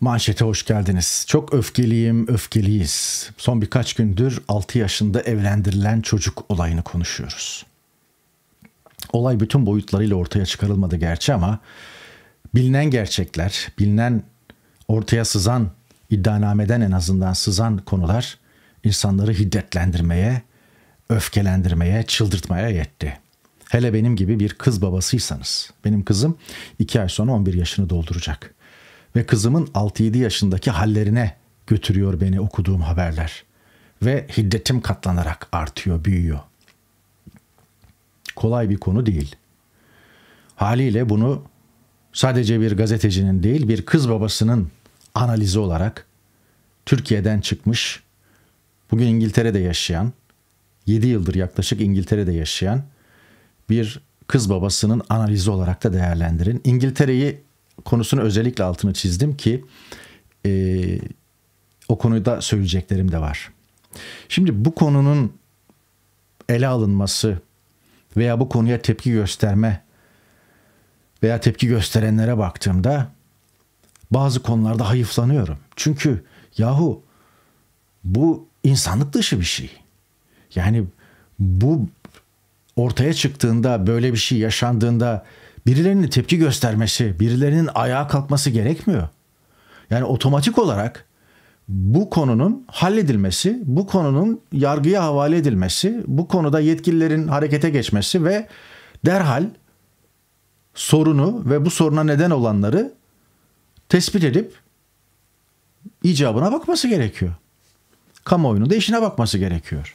Manşete hoş geldiniz. Çok öfkeliyim, öfkeliyiz. Son birkaç gündür 6 yaşında evlendirilen çocuk olayını konuşuyoruz. Olay bütün boyutlarıyla ortaya çıkarılmadı gerçi ama bilinen gerçekler, bilinen ortaya sızan iddianameden en azından sızan konular insanları hiddetlendirmeye, öfkelendirmeye, çıldırtmaya yetti. Hele benim gibi bir kız babasıysanız. Benim kızım 2 ay sonra 11 yaşını dolduracak.'' ve kızımın 6-7 yaşındaki hallerine götürüyor beni okuduğum haberler. Ve hiddetim katlanarak artıyor, büyüyor. Kolay bir konu değil. Haliyle bunu sadece bir gazetecinin değil, bir kız babasının analizi olarak Türkiye'den çıkmış, bugün İngiltere'de yaşayan, 7 yıldır yaklaşık İngiltere'de yaşayan bir kız babasının analizi olarak da değerlendirin. İngiltere'yi konusunu özellikle altını çizdim ki e, o konuda söyleyeceklerim de var. Şimdi bu konunun ele alınması veya bu konuya tepki gösterme veya tepki gösterenlere baktığımda bazı konularda hayıflanıyorum. Çünkü yahu bu insanlık dışı bir şey. Yani bu ortaya çıktığında böyle bir şey yaşandığında birilerinin tepki göstermesi, birilerinin ayağa kalkması gerekmiyor. Yani otomatik olarak bu konunun halledilmesi, bu konunun yargıya havale edilmesi, bu konuda yetkililerin harekete geçmesi ve derhal sorunu ve bu soruna neden olanları tespit edip icabına bakması gerekiyor. Kamuoyunun da işine bakması gerekiyor.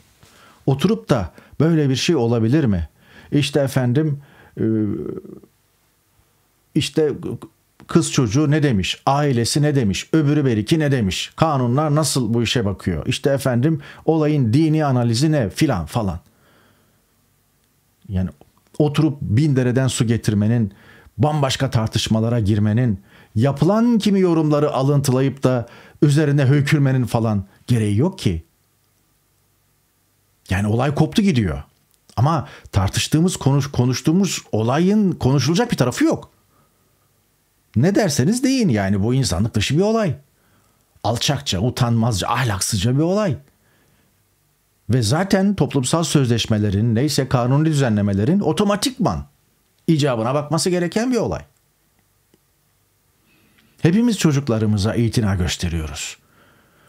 Oturup da böyle bir şey olabilir mi? İşte efendim e, işte kız çocuğu ne demiş, ailesi ne demiş, öbürü beriki ne demiş, kanunlar nasıl bu işe bakıyor, işte efendim olayın dini analizi ne filan falan. Yani oturup bin dereden su getirmenin, bambaşka tartışmalara girmenin, yapılan kimi yorumları alıntılayıp da üzerine hökülmenin falan gereği yok ki. Yani olay koptu gidiyor. Ama tartıştığımız, konuş, konuştuğumuz olayın konuşulacak bir tarafı yok. Ne derseniz deyin yani bu insanlık dışı bir olay. Alçakça, utanmazca, ahlaksızca bir olay. Ve zaten toplumsal sözleşmelerin neyse kanuni düzenlemelerin otomatikman icabına bakması gereken bir olay. Hepimiz çocuklarımıza itina gösteriyoruz.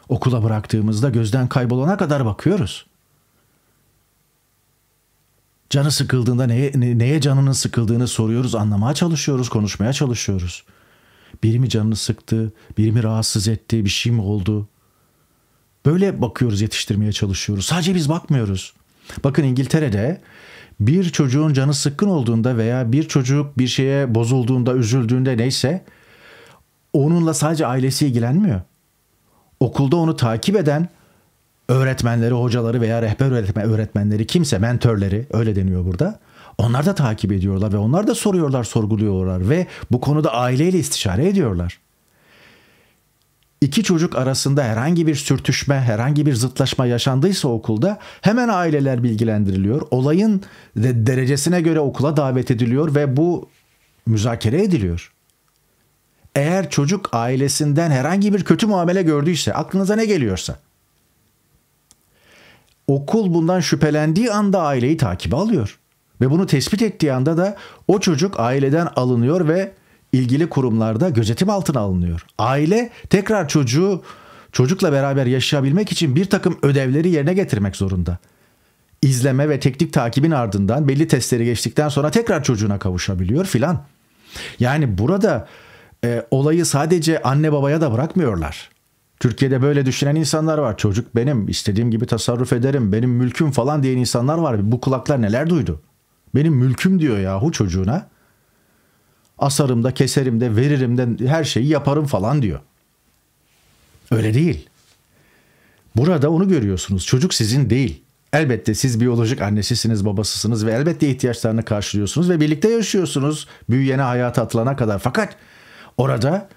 Okula bıraktığımızda gözden kaybolana kadar bakıyoruz. Canı sıkıldığında neye, neye canının sıkıldığını soruyoruz, anlamaya çalışıyoruz, konuşmaya çalışıyoruz. Biri mi canını sıktı? Biri mi rahatsız etti? Bir şey mi oldu? Böyle bakıyoruz, yetiştirmeye çalışıyoruz. Sadece biz bakmıyoruz. Bakın İngiltere'de bir çocuğun canı sıkkın olduğunda veya bir çocuk bir şeye bozulduğunda, üzüldüğünde neyse onunla sadece ailesi ilgilenmiyor. Okulda onu takip eden öğretmenleri, hocaları veya rehber öğretmenleri kimse, mentörleri öyle deniyor burada onlar da takip ediyorlar ve onlar da soruyorlar, sorguluyorlar ve bu konuda aileyle istişare ediyorlar. İki çocuk arasında herhangi bir sürtüşme, herhangi bir zıtlaşma yaşandıysa okulda hemen aileler bilgilendiriliyor. Olayın derecesine göre okula davet ediliyor ve bu müzakere ediliyor. Eğer çocuk ailesinden herhangi bir kötü muamele gördüyse, aklınıza ne geliyorsa okul bundan şüphelendiği anda aileyi takibe alıyor. Ve bunu tespit ettiği anda da o çocuk aileden alınıyor ve ilgili kurumlarda gözetim altına alınıyor. Aile tekrar çocuğu çocukla beraber yaşayabilmek için bir takım ödevleri yerine getirmek zorunda. İzleme ve teknik takibin ardından belli testleri geçtikten sonra tekrar çocuğuna kavuşabiliyor filan. Yani burada e, olayı sadece anne babaya da bırakmıyorlar. Türkiye'de böyle düşünen insanlar var. Çocuk benim, istediğim gibi tasarruf ederim, benim mülküm falan diyen insanlar var. Bu kulaklar neler duydu? Benim mülküm diyor yahu çocuğuna. Asarım da keserim de veririm de her şeyi yaparım falan diyor. Öyle değil. Burada onu görüyorsunuz. Çocuk sizin değil. Elbette siz biyolojik annesisiniz, babasısınız ve elbette ihtiyaçlarını karşılıyorsunuz ve birlikte yaşıyorsunuz büyüyene hayata atılana kadar. Fakat orada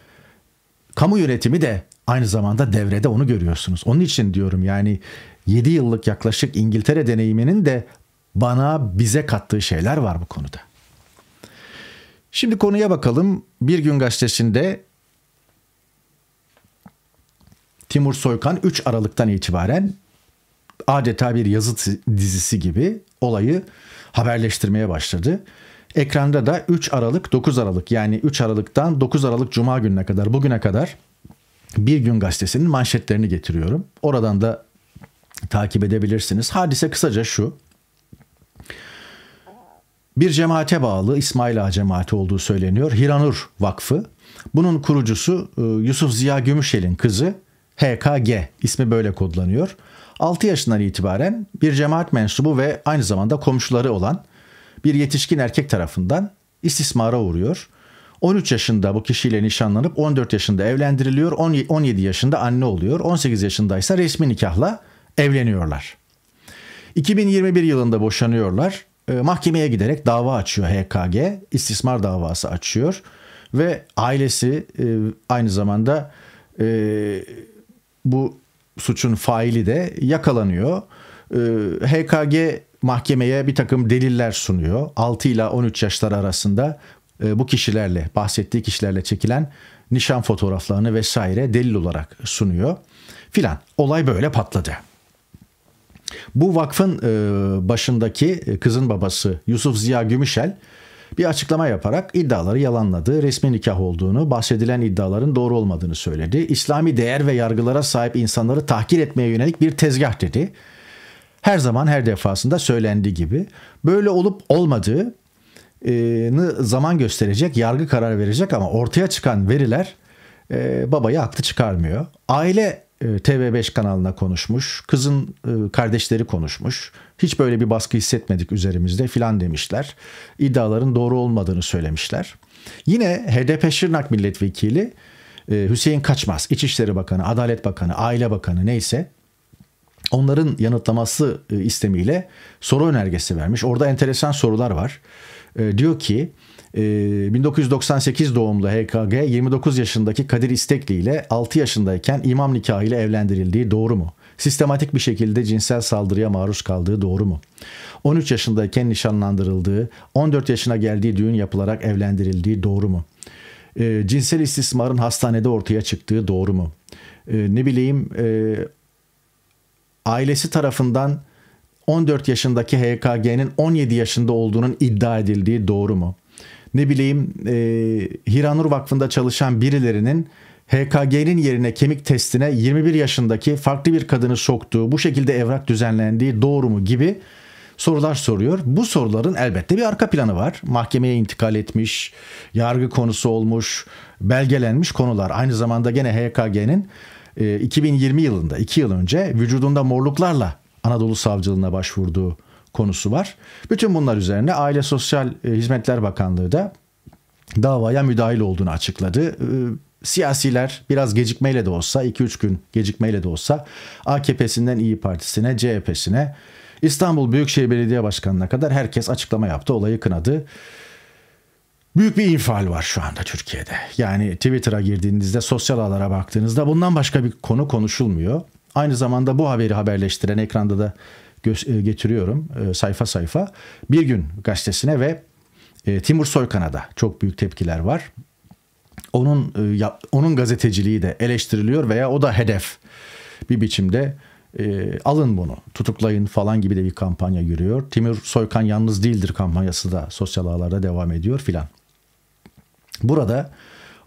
kamu yönetimi de aynı zamanda devrede onu görüyorsunuz. Onun için diyorum yani 7 yıllık yaklaşık İngiltere deneyiminin de bana bize kattığı şeyler var bu konuda. Şimdi konuya bakalım. Bir gün gazetesinde Timur Soykan 3 Aralık'tan itibaren adeta bir yazı dizisi gibi olayı haberleştirmeye başladı. Ekranda da 3 Aralık 9 Aralık yani 3 Aralık'tan 9 Aralık Cuma gününe kadar bugüne kadar Bir Gün Gazetesi'nin manşetlerini getiriyorum. Oradan da takip edebilirsiniz. Hadise kısaca şu bir cemaate bağlı İsmail Ağa cemaati olduğu söyleniyor. Hiranur Vakfı. Bunun kurucusu e, Yusuf Ziya Gümüşel'in kızı HKG ismi böyle kodlanıyor. 6 yaşından itibaren bir cemaat mensubu ve aynı zamanda komşuları olan bir yetişkin erkek tarafından istismara uğruyor. 13 yaşında bu kişiyle nişanlanıp 14 yaşında evlendiriliyor. 17 yaşında anne oluyor. 18 yaşındaysa resmi nikahla evleniyorlar. 2021 yılında boşanıyorlar. E, mahkemeye giderek dava açıyor HKG. istismar davası açıyor. Ve ailesi e, aynı zamanda e, bu suçun faili de yakalanıyor. HKG mahkemeye bir takım deliller sunuyor. 6 ile 13 yaşlar arasında bu kişilerle bahsettiği kişilerle çekilen nişan fotoğraflarını vesaire delil olarak sunuyor filan. Olay böyle patladı. Bu vakfın e, başındaki e, kızın babası Yusuf Ziya Gümüşel bir açıklama yaparak iddiaları yalanladı. Resmi nikah olduğunu, bahsedilen iddiaların doğru olmadığını söyledi. İslami değer ve yargılara sahip insanları tahkir etmeye yönelik bir tezgah dedi. Her zaman her defasında söylendiği gibi böyle olup olmadığını e, zaman gösterecek, yargı karar verecek ama ortaya çıkan veriler e, babayı haklı çıkarmıyor. Aile e, TV5 kanalına konuşmuş. Kızın e, kardeşleri konuşmuş. Hiç böyle bir baskı hissetmedik üzerimizde filan demişler. İddiaların doğru olmadığını söylemişler. Yine HDP Şırnak Milletvekili e, Hüseyin Kaçmaz, İçişleri Bakanı, Adalet Bakanı, Aile Bakanı neyse onların yanıtlaması istemiyle soru önergesi vermiş. Orada enteresan sorular var. Diyor ki 1998 ee, doğumlu HKG 29 yaşındaki Kadir İstekli ile 6 yaşındayken imam nikahı ile evlendirildiği doğru mu? Sistematik bir şekilde cinsel saldırıya maruz kaldığı doğru mu? 13 yaşındayken nişanlandırıldığı, 14 yaşına geldiği düğün yapılarak evlendirildiği doğru mu? E, cinsel istismarın hastanede ortaya çıktığı doğru mu? E, ne bileyim e, ailesi tarafından 14 yaşındaki HKG'nin 17 yaşında olduğunun iddia edildiği doğru mu? ne bileyim e, Hiranur Vakfı'nda çalışan birilerinin HKG'nin yerine kemik testine 21 yaşındaki farklı bir kadını soktuğu, bu şekilde evrak düzenlendiği doğru mu gibi sorular soruyor. Bu soruların elbette bir arka planı var. Mahkemeye intikal etmiş, yargı konusu olmuş, belgelenmiş konular. Aynı zamanda gene HKG'nin 2020 e, yılında, 2 yıl önce vücudunda morluklarla Anadolu Savcılığına başvurduğu konusu var. Bütün bunlar üzerine Aile Sosyal e, Hizmetler Bakanlığı da davaya müdahil olduğunu açıkladı. E, siyasiler biraz gecikmeyle de olsa 2-3 gün gecikmeyle de olsa AKP'sinden İyi Partisi'ne, CHP'sine, İstanbul Büyükşehir Belediye Başkanı'na kadar herkes açıklama yaptı, olayı kınadı. Büyük bir infial var şu anda Türkiye'de. Yani Twitter'a girdiğinizde, sosyal ağlara baktığınızda bundan başka bir konu konuşulmuyor. Aynı zamanda bu haberi haberleştiren ekranda da e, getiriyorum e, sayfa sayfa. Bir gün gazetesine ve e, Timur Soykan'a da çok büyük tepkiler var. Onun onun gazeteciliği de eleştiriliyor veya o da hedef bir biçimde alın bunu tutuklayın falan gibi de bir kampanya yürüyor. Timur Soykan yalnız değildir kampanyası da sosyal ağlarda devam ediyor filan. Burada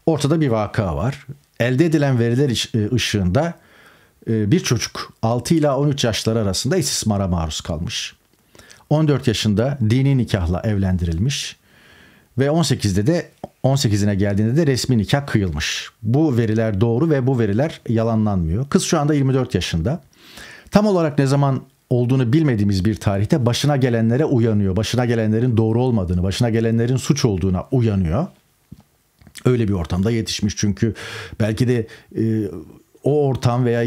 ortada bir vaka var. Elde edilen veriler ışığında ee, bir çocuk 6 ila 13 yaşları arasında istismara maruz kalmış. 14 yaşında dini nikahla evlendirilmiş ve 18'de de 18'ine geldiğinde de resmi nikah kıyılmış. Bu veriler doğru ve bu veriler yalanlanmıyor. Kız şu anda 24 yaşında. Tam olarak ne zaman olduğunu bilmediğimiz bir tarihte başına gelenlere uyanıyor. Başına gelenlerin doğru olmadığını, başına gelenlerin suç olduğuna uyanıyor. Öyle bir ortamda yetişmiş çünkü belki de e, o ortam veya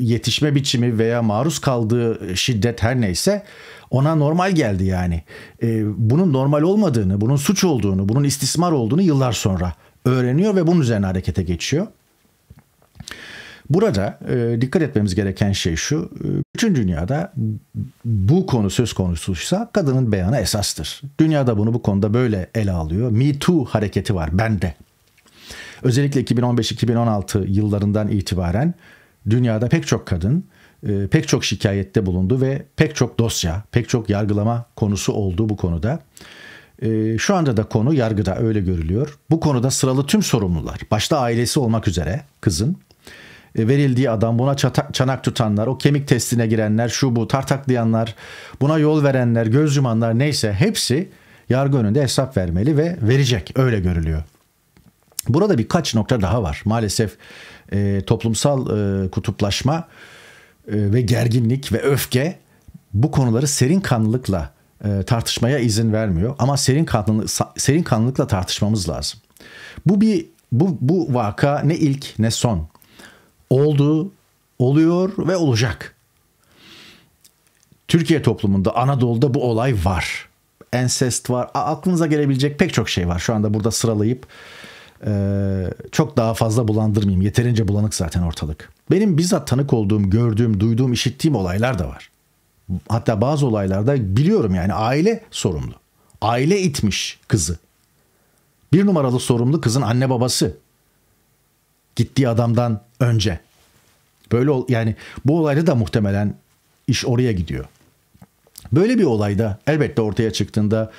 yetişme biçimi veya maruz kaldığı şiddet her neyse ona normal geldi yani. Ee, bunun normal olmadığını, bunun suç olduğunu, bunun istismar olduğunu yıllar sonra öğreniyor ve bunun üzerine harekete geçiyor. Burada e, dikkat etmemiz gereken şey şu. E, bütün dünyada bu konu söz konusuysa kadının beyanı esastır. Dünyada bunu bu konuda böyle ele alıyor. Me Too hareketi var bende Özellikle 2015-2016 yıllarından itibaren dünyada pek çok kadın e, pek çok şikayette bulundu ve pek çok dosya, pek çok yargılama konusu oldu bu konuda. E, şu anda da konu yargıda öyle görülüyor. Bu konuda sıralı tüm sorumlular, başta ailesi olmak üzere kızın, e, verildiği adam, buna çanak tutanlar, o kemik testine girenler, şu bu tartaklayanlar, buna yol verenler, göz yumanlar neyse hepsi yargı önünde hesap vermeli ve verecek öyle görülüyor. Burada birkaç nokta daha var. Maalesef e, toplumsal e, kutuplaşma e, ve gerginlik ve öfke bu konuları serin kanlılıkla e, tartışmaya izin vermiyor. Ama serin kanlı, serin kanlılıkla tartışmamız lazım. Bu bir bu bu vaka ne ilk ne son oldu, oluyor ve olacak. Türkiye toplumunda Anadolu'da bu olay var. Ensest var. Aklınıza gelebilecek pek çok şey var. Şu anda burada sıralayıp ee, çok daha fazla bulandırmayayım. Yeterince bulanık zaten ortalık. Benim bizzat tanık olduğum, gördüğüm, duyduğum, işittiğim olaylar da var. Hatta bazı olaylarda biliyorum yani aile sorumlu. Aile itmiş kızı. Bir numaralı sorumlu kızın anne babası. Gittiği adamdan önce. Böyle yani bu olayda da muhtemelen iş oraya gidiyor. Böyle bir olayda elbette ortaya çıktığında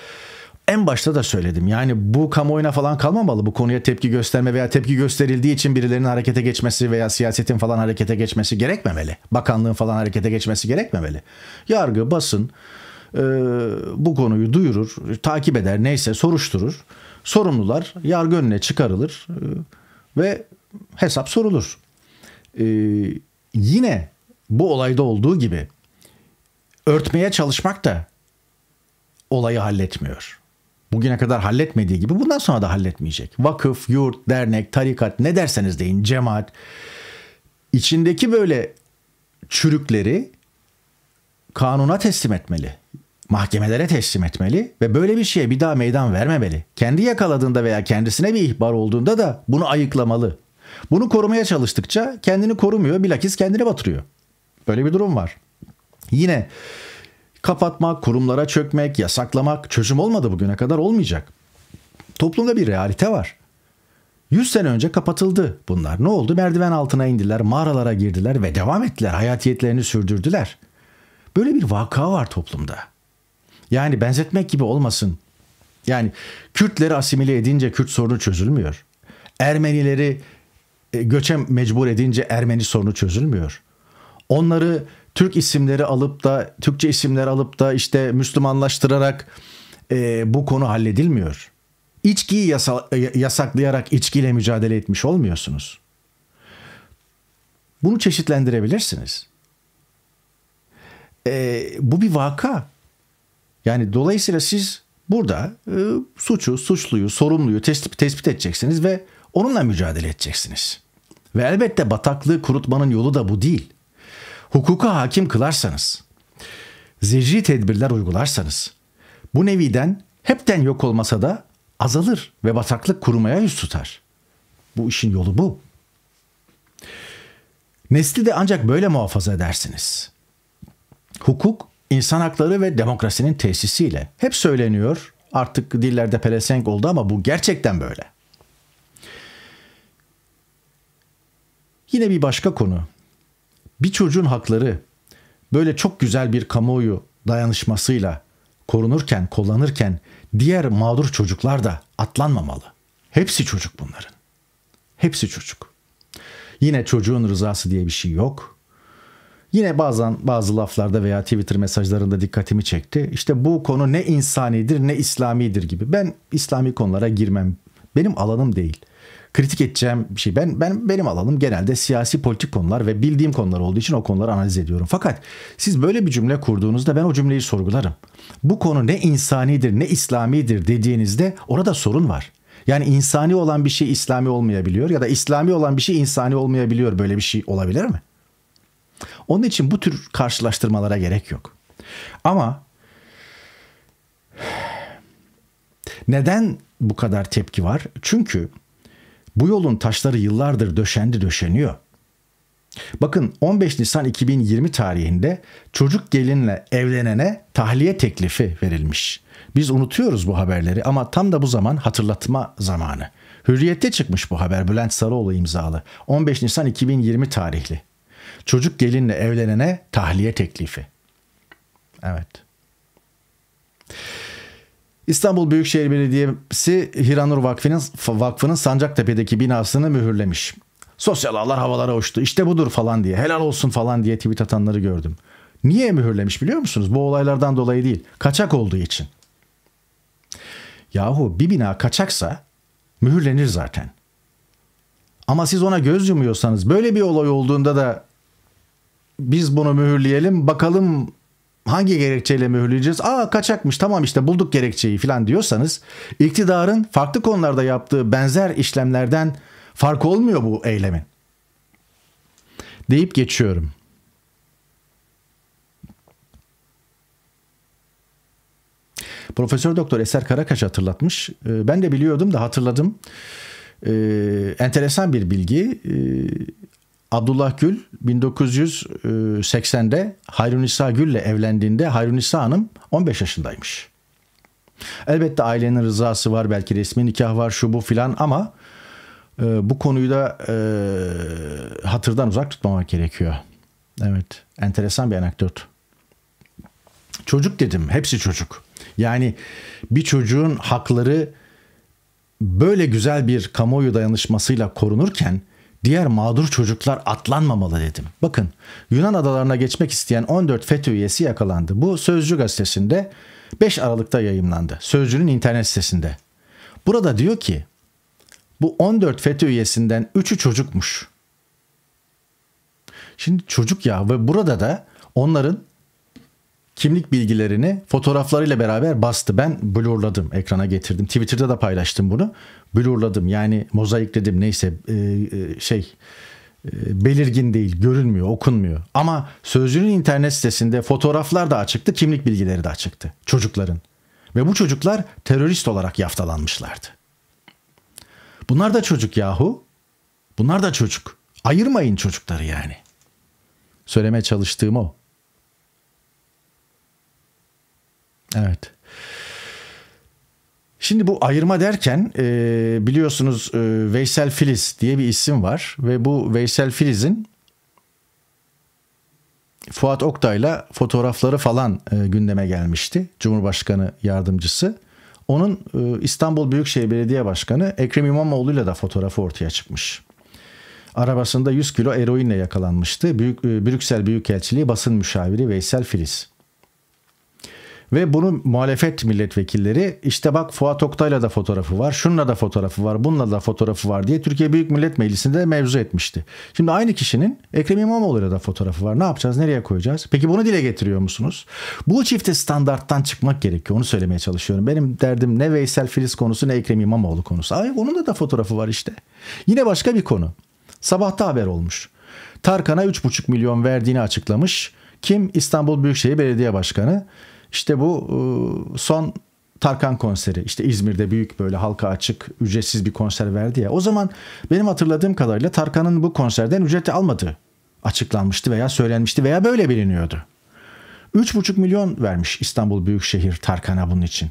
en başta da söyledim. Yani bu kamuoyuna falan kalmamalı. Bu konuya tepki gösterme veya tepki gösterildiği için birilerinin harekete geçmesi veya siyasetin falan harekete geçmesi gerekmemeli. Bakanlığın falan harekete geçmesi gerekmemeli. Yargı, basın e, bu konuyu duyurur, takip eder, neyse soruşturur. Sorumlular yargı önüne çıkarılır e, ve hesap sorulur. E, yine bu olayda olduğu gibi örtmeye çalışmak da olayı halletmiyor bugüne kadar halletmediği gibi bundan sonra da halletmeyecek. Vakıf, yurt, dernek, tarikat ne derseniz deyin cemaat içindeki böyle çürükleri kanuna teslim etmeli. Mahkemelere teslim etmeli ve böyle bir şeye bir daha meydan vermemeli. Kendi yakaladığında veya kendisine bir ihbar olduğunda da bunu ayıklamalı. Bunu korumaya çalıştıkça kendini korumuyor bilakis kendini batırıyor. Böyle bir durum var. Yine Kapatmak, kurumlara çökmek, yasaklamak çözüm olmadı bugüne kadar olmayacak. Toplumda bir realite var. 100 sene önce kapatıldı bunlar. Ne oldu? Merdiven altına indiler, mağaralara girdiler ve devam ettiler. Hayatiyetlerini sürdürdüler. Böyle bir vaka var toplumda. Yani benzetmek gibi olmasın. Yani Kürtleri asimile edince Kürt sorunu çözülmüyor. Ermenileri e, göçe mecbur edince Ermeni sorunu çözülmüyor. Onları Türk isimleri alıp da Türkçe isimler alıp da işte Müslümanlaştırarak e, bu konu halledilmiyor. İçkiyi yasa, yasaklayarak içkiyle mücadele etmiş olmuyorsunuz. Bunu çeşitlendirebilirsiniz. E, bu bir vaka. Yani dolayısıyla siz burada e, suçu, suçluyu, sorumluyu tespit, tespit edeceksiniz ve onunla mücadele edeceksiniz. Ve elbette bataklığı kurutmanın yolu da bu değil hukuka hakim kılarsanız, zecri tedbirler uygularsanız, bu neviden hepten yok olmasa da azalır ve bataklık kurumaya yüz tutar. Bu işin yolu bu. Nesli de ancak böyle muhafaza edersiniz. Hukuk, insan hakları ve demokrasinin tesisiyle. Hep söyleniyor, artık dillerde pelesenk oldu ama bu gerçekten böyle. Yine bir başka konu. Bir çocuğun hakları böyle çok güzel bir kamuoyu dayanışmasıyla korunurken, kullanırken diğer mağdur çocuklar da atlanmamalı. Hepsi çocuk bunların. Hepsi çocuk. Yine çocuğun rızası diye bir şey yok. Yine bazen bazı laflarda veya Twitter mesajlarında dikkatimi çekti. İşte bu konu ne insanidir ne İslamidir gibi. Ben İslami konulara girmem benim alanım değil. Kritik edeceğim bir şey. Ben ben benim alanım genelde siyasi politik konular ve bildiğim konular olduğu için o konuları analiz ediyorum. Fakat siz böyle bir cümle kurduğunuzda ben o cümleyi sorgularım. Bu konu ne insanidir ne İslamidir dediğinizde orada sorun var. Yani insani olan bir şey İslami olmayabiliyor ya da İslami olan bir şey insani olmayabiliyor. Böyle bir şey olabilir mi? Onun için bu tür karşılaştırmalara gerek yok. Ama neden bu kadar tepki var? Çünkü bu yolun taşları yıllardır döşendi döşeniyor. Bakın 15 Nisan 2020 tarihinde çocuk gelinle evlenene tahliye teklifi verilmiş. Biz unutuyoruz bu haberleri ama tam da bu zaman hatırlatma zamanı. Hürriyette çıkmış bu haber Bülent Sarıoğlu imzalı. 15 Nisan 2020 tarihli. Çocuk gelinle evlenene tahliye teklifi. Evet. İstanbul Büyükşehir Belediyesi Hiranur Vakfı'nın, Vakfı'nın Sancaktepe'deki binasını mühürlemiş. Sosyal ağlar havalara uçtu. İşte budur falan diye. Helal olsun falan diye tweet atanları gördüm. Niye mühürlemiş biliyor musunuz? Bu olaylardan dolayı değil. Kaçak olduğu için. Yahu bir bina kaçaksa mühürlenir zaten. Ama siz ona göz yumuyorsanız böyle bir olay olduğunda da biz bunu mühürleyelim bakalım hangi gerekçeyle mühürleyeceğiz? Aa kaçakmış tamam işte bulduk gerekçeyi falan diyorsanız iktidarın farklı konularda yaptığı benzer işlemlerden fark olmuyor bu eylemin. Deyip geçiyorum. Profesör Doktor Eser Karakaş hatırlatmış. Ee, ben de biliyordum da hatırladım. Ee, enteresan bir bilgi. Ee, Abdullah Gül 1980'de e, Hayrunisa Gül'le evlendiğinde Hayrunisa Hanım 15 yaşındaymış. Elbette ailenin rızası var belki resmi nikah var şu bu filan ama e, bu konuyu da e, hatırdan uzak tutmamak gerekiyor. Evet enteresan bir anekdot. Çocuk dedim hepsi çocuk. Yani bir çocuğun hakları böyle güzel bir kamuoyu dayanışmasıyla korunurken Diğer mağdur çocuklar atlanmamalı dedim. Bakın Yunan adalarına geçmek isteyen 14 FETÖ üyesi yakalandı. Bu Sözcü gazetesinde 5 Aralık'ta yayımlandı. Sözcü'nün internet sitesinde. Burada diyor ki bu 14 FETÖ üyesinden 3'ü çocukmuş. Şimdi çocuk ya ve burada da onların kimlik bilgilerini fotoğraflarıyla beraber bastı. Ben blurladım, ekrana getirdim. Twitter'da da paylaştım bunu. Blurladım yani mozaikledim neyse e, e, şey e, belirgin değil, görünmüyor, okunmuyor. Ama sözcüğün internet sitesinde fotoğraflar da açıktı, kimlik bilgileri de açıktı çocukların. Ve bu çocuklar terörist olarak yaftalanmışlardı. Bunlar da çocuk yahu. Bunlar da çocuk. Ayırmayın çocukları yani. Söylemeye çalıştığım o. Evet. Şimdi bu ayırma derken e, biliyorsunuz e, Veysel Filiz diye bir isim var ve bu Veysel Filiz'in Fuat Oktay'la fotoğrafları falan e, gündeme gelmişti. Cumhurbaşkanı yardımcısı. Onun e, İstanbul Büyükşehir Belediye Başkanı Ekrem İmamoğlu'yla da fotoğrafı ortaya çıkmış. Arabasında 100 kilo eroinle yakalanmıştı. Büyük, e, Brüksel Büyükelçiliği basın müşaviri Veysel Filiz. Ve bunu muhalefet milletvekilleri işte bak Fuat Oktay'la da fotoğrafı var, şununla da fotoğrafı var, bununla da fotoğrafı var diye Türkiye Büyük Millet Meclisi'nde mevzu etmişti. Şimdi aynı kişinin Ekrem İmamoğlu'yla da fotoğrafı var. Ne yapacağız? Nereye koyacağız? Peki bunu dile getiriyor musunuz? Bu çifte standarttan çıkmak gerekiyor. Onu söylemeye çalışıyorum. Benim derdim ne Veysel Filiz konusu ne Ekrem İmamoğlu konusu. Ay onun da da fotoğrafı var işte. Yine başka bir konu. Sabahta haber olmuş. Tarkan'a 3,5 milyon verdiğini açıklamış. Kim? İstanbul Büyükşehir Belediye Başkanı. İşte bu e, son Tarkan konseri işte İzmir'de büyük böyle halka açık ücretsiz bir konser verdi ya. O zaman benim hatırladığım kadarıyla Tarkan'ın bu konserden ücret almadığı açıklanmıştı veya söylenmişti veya böyle biliniyordu. 3,5 milyon vermiş İstanbul Büyükşehir Tarkan'a bunun için.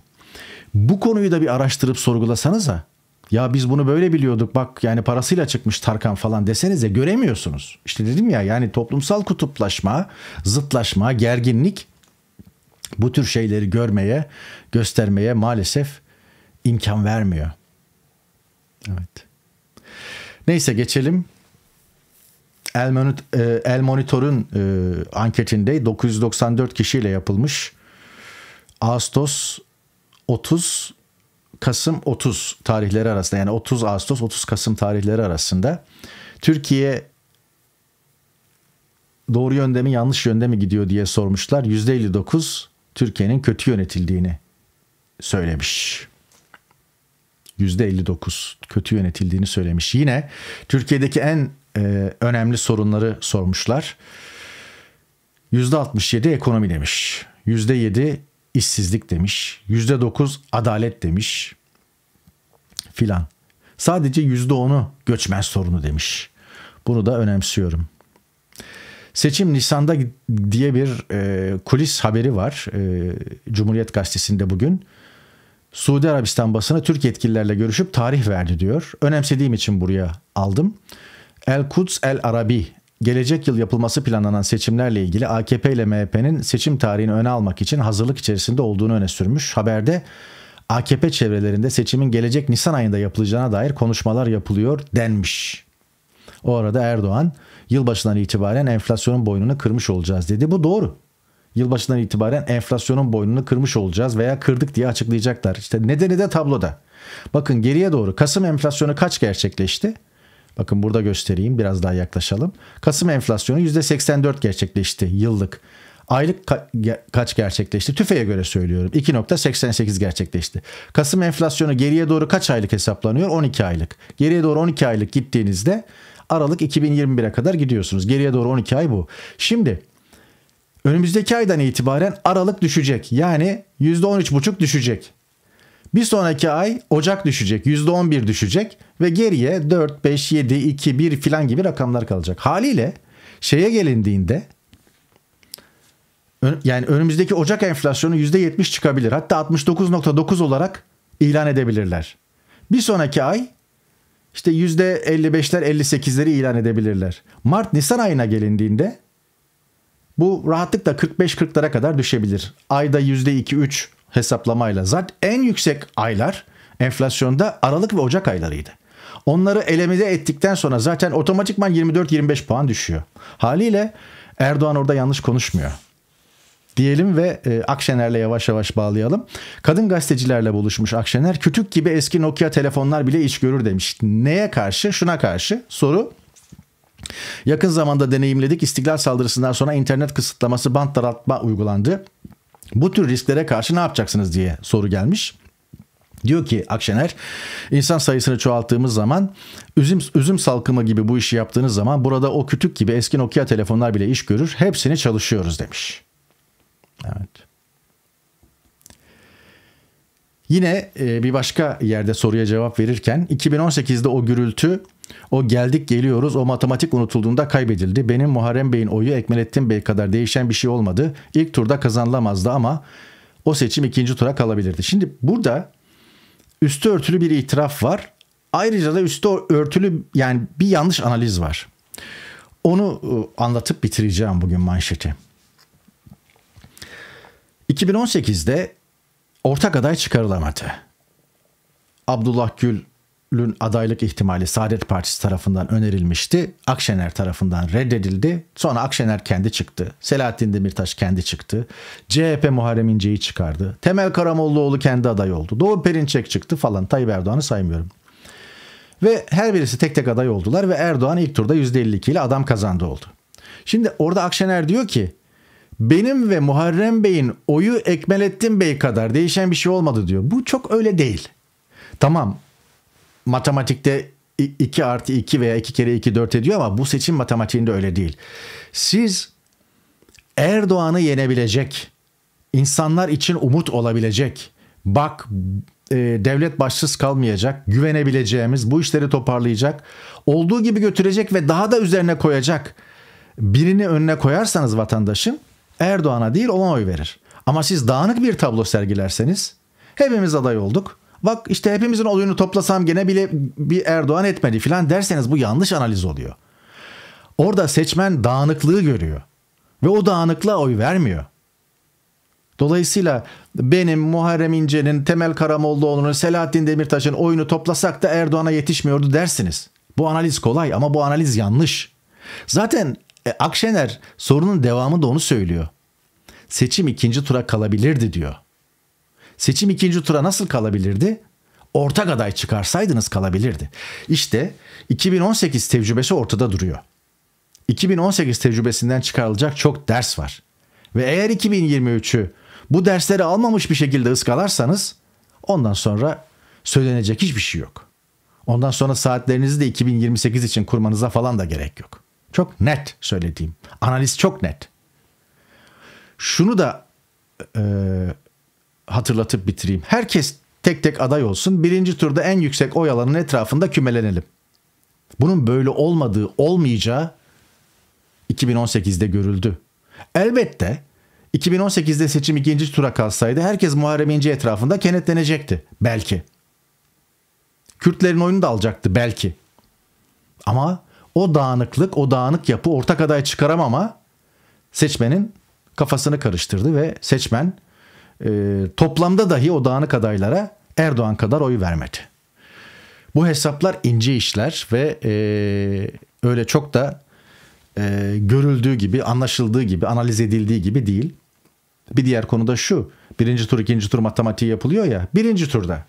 Bu konuyu da bir araştırıp sorgulasanız da Ya biz bunu böyle biliyorduk bak yani parasıyla çıkmış Tarkan falan desenize göremiyorsunuz. İşte dedim ya yani toplumsal kutuplaşma, zıtlaşma, gerginlik bu tür şeyleri görmeye, göstermeye maalesef imkan vermiyor. Evet. Neyse geçelim. El e, Monitor'un e, anketinde 994 kişiyle yapılmış. Ağustos 30 Kasım 30 tarihleri arasında yani 30 Ağustos 30 Kasım tarihleri arasında Türkiye doğru yönde mi yanlış yönde mi gidiyor diye sormuşlar. %59 Türkiye'nin kötü yönetildiğini söylemiş. %59 kötü yönetildiğini söylemiş. Yine Türkiye'deki en e, önemli sorunları sormuşlar. %67 ekonomi demiş. %7 işsizlik demiş. %9 adalet demiş. Filan. Sadece %10'u göçmen sorunu demiş. Bunu da önemsiyorum. Seçim Nisan'da diye bir e, kulis haberi var e, Cumhuriyet Gazetesi'nde bugün. Suudi Arabistan basını Türk yetkililerle görüşüp tarih verdi diyor. Önemsediğim için buraya aldım. El Kuds El Arabi gelecek yıl yapılması planlanan seçimlerle ilgili AKP ile MHP'nin seçim tarihini öne almak için hazırlık içerisinde olduğunu öne sürmüş. Haberde AKP çevrelerinde seçimin gelecek Nisan ayında yapılacağına dair konuşmalar yapılıyor denmiş. O arada Erdoğan yılbaşından itibaren enflasyonun boynunu kırmış olacağız dedi. Bu doğru. Yılbaşından itibaren enflasyonun boynunu kırmış olacağız veya kırdık diye açıklayacaklar. İşte nedeni de tabloda. Bakın geriye doğru Kasım enflasyonu kaç gerçekleşti? Bakın burada göstereyim biraz daha yaklaşalım. Kasım enflasyonu %84 gerçekleşti yıllık. Aylık ka- ge- kaç gerçekleşti? TÜFE'ye göre söylüyorum. 2.88 gerçekleşti. Kasım enflasyonu geriye doğru kaç aylık hesaplanıyor? 12 aylık. Geriye doğru 12 aylık gittiğinizde Aralık 2021'e kadar gidiyorsunuz. Geriye doğru 12 ay bu. Şimdi önümüzdeki aydan itibaren Aralık düşecek. Yani %13,5 düşecek. Bir sonraki ay Ocak düşecek. %11 düşecek ve geriye 4, 5, 7, 2, 1 filan gibi rakamlar kalacak. Haliyle şeye gelindiğinde yani önümüzdeki Ocak enflasyonu %70 çıkabilir. Hatta 69.9 olarak ilan edebilirler. Bir sonraki ay işte %55'ler 58'leri ilan edebilirler. Mart-Nisan ayına gelindiğinde bu rahatlıkla 45-40'lara kadar düşebilir. Ayda %2-3 hesaplamayla. Zaten en yüksek aylar enflasyonda Aralık ve Ocak aylarıydı. Onları elemize ettikten sonra zaten otomatikman 24-25 puan düşüyor. Haliyle Erdoğan orada yanlış konuşmuyor diyelim ve e, Akşener'le yavaş yavaş bağlayalım. Kadın gazetecilerle buluşmuş Akşener. Kütük gibi eski Nokia telefonlar bile iş görür demiş. Neye karşı? Şuna karşı. Soru Yakın zamanda deneyimledik. İstiklal saldırısından sonra internet kısıtlaması bant daraltma uygulandı. Bu tür risklere karşı ne yapacaksınız diye soru gelmiş. Diyor ki Akşener, insan sayısını çoğalttığımız zaman üzüm, üzüm salkımı gibi bu işi yaptığınız zaman burada o kütük gibi eski Nokia telefonlar bile iş görür. Hepsini çalışıyoruz demiş. Evet. Yine e, bir başka yerde soruya cevap verirken 2018'de o gürültü, o geldik geliyoruz, o matematik unutulduğunda kaybedildi. Benim Muharrem Bey'in oyu Ekmelettin Bey kadar değişen bir şey olmadı. İlk turda kazanılamazdı ama o seçim ikinci tura kalabilirdi. Şimdi burada üstü örtülü bir itiraf var. Ayrıca da üstü örtülü yani bir yanlış analiz var. Onu e, anlatıp bitireceğim bugün manşeti. 2018'de ortak aday çıkarılamadı. Abdullah Gül'ün adaylık ihtimali Saadet Partisi tarafından önerilmişti. Akşener tarafından reddedildi. Sonra Akşener kendi çıktı. Selahattin Demirtaş kendi çıktı. CHP Muharrem İnce'yi çıkardı. Temel Karamollaoğlu kendi aday oldu. Doğu Perinçek çıktı falan. Tayyip Erdoğan'ı saymıyorum. Ve her birisi tek tek aday oldular ve Erdoğan ilk turda %52 ile adam kazandı oldu. Şimdi orada Akşener diyor ki benim ve Muharrem Bey'in oyu Ekmelettin Bey kadar değişen bir şey olmadı diyor. Bu çok öyle değil. Tamam matematikte 2 artı 2 veya 2 kere 2 4 ediyor ama bu seçim matematiğinde öyle değil. Siz Erdoğan'ı yenebilecek, insanlar için umut olabilecek, bak e, devlet başsız kalmayacak, güvenebileceğimiz, bu işleri toparlayacak, olduğu gibi götürecek ve daha da üzerine koyacak birini önüne koyarsanız vatandaşın Erdoğan'a değil ona oy verir. Ama siz dağınık bir tablo sergilerseniz hepimiz aday olduk. Bak işte hepimizin oyunu toplasam gene bile bir Erdoğan etmedi filan derseniz bu yanlış analiz oluyor. Orada seçmen dağınıklığı görüyor ve o dağınıklığa oy vermiyor. Dolayısıyla benim Muharrem İnce'nin, Temel Karamollaoğlu'nun, Selahattin Demirtaş'ın oyunu toplasak da Erdoğan'a yetişmiyordu dersiniz. Bu analiz kolay ama bu analiz yanlış. Zaten e, Akşener sorunun devamı da onu söylüyor. Seçim ikinci tura kalabilirdi diyor. Seçim ikinci tura nasıl kalabilirdi? Ortak aday çıkarsaydınız kalabilirdi. İşte 2018 tecrübesi ortada duruyor. 2018 tecrübesinden çıkarılacak çok ders var. Ve eğer 2023'ü bu dersleri almamış bir şekilde ıskalarsanız ondan sonra söylenecek hiçbir şey yok. Ondan sonra saatlerinizi de 2028 için kurmanıza falan da gerek yok. Çok net söylediğim. Analiz çok net. Şunu da e, hatırlatıp bitireyim. Herkes tek tek aday olsun. Birinci turda en yüksek oy alanın etrafında kümelenelim. Bunun böyle olmadığı olmayacağı 2018'de görüldü. Elbette 2018'de seçim ikinci tura kalsaydı herkes Muharrem İnce etrafında kenetlenecekti belki. Kürtlerin oyunu da alacaktı belki. Ama o dağınıklık, o dağınık yapı ortak aday çıkaramama seçmenin kafasını karıştırdı ve seçmen e, toplamda dahi o dağınık adaylara Erdoğan kadar oy vermedi. Bu hesaplar ince işler ve e, öyle çok da e, görüldüğü gibi, anlaşıldığı gibi, analiz edildiği gibi değil. Bir diğer konu da şu. Birinci tur, ikinci tur matematiği yapılıyor ya. Birinci turda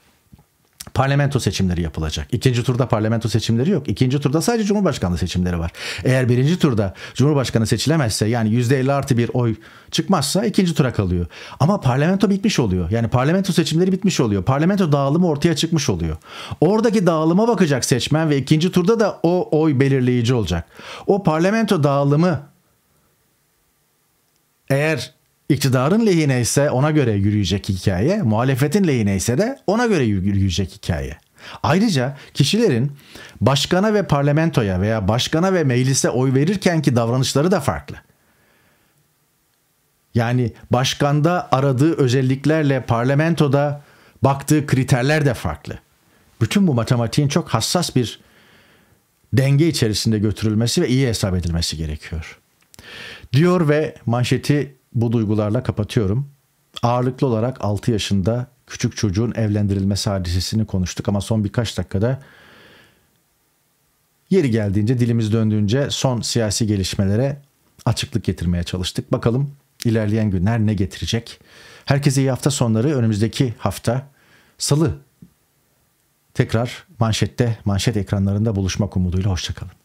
parlamento seçimleri yapılacak. İkinci turda parlamento seçimleri yok. İkinci turda sadece cumhurbaşkanlığı seçimleri var. Eğer birinci turda cumhurbaşkanı seçilemezse yani yüzde elli artı bir oy çıkmazsa ikinci tura kalıyor. Ama parlamento bitmiş oluyor. Yani parlamento seçimleri bitmiş oluyor. Parlamento dağılımı ortaya çıkmış oluyor. Oradaki dağılıma bakacak seçmen ve ikinci turda da o oy belirleyici olacak. O parlamento dağılımı eğer İktidarın lehine ise ona göre yürüyecek hikaye, muhalefetin lehine ise de ona göre yürüyecek hikaye. Ayrıca kişilerin başkana ve parlamentoya veya başkana ve meclise oy verirkenki davranışları da farklı. Yani başkanda aradığı özelliklerle parlamentoda baktığı kriterler de farklı. Bütün bu matematiğin çok hassas bir denge içerisinde götürülmesi ve iyi hesap edilmesi gerekiyor. Diyor ve manşeti bu duygularla kapatıyorum. Ağırlıklı olarak 6 yaşında küçük çocuğun evlendirilmesi hadisesini konuştuk ama son birkaç dakikada yeri geldiğince dilimiz döndüğünce son siyasi gelişmelere açıklık getirmeye çalıştık. Bakalım ilerleyen günler ne getirecek? Herkese iyi hafta sonları. Önümüzdeki hafta salı tekrar manşette, manşet ekranlarında buluşmak umuduyla hoşçakalın.